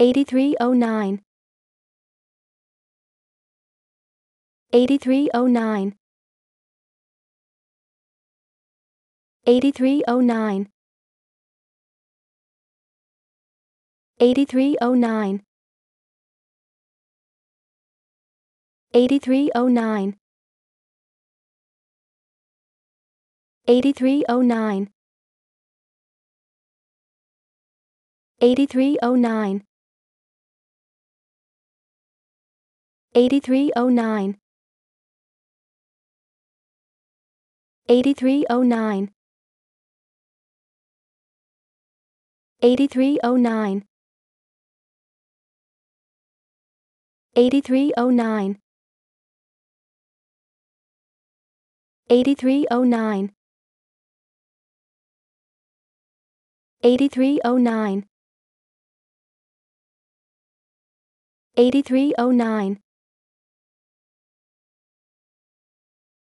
8309 8309 8309 8309 8309 8309 8309 8309 8309 8309 8309 8309 8309 8309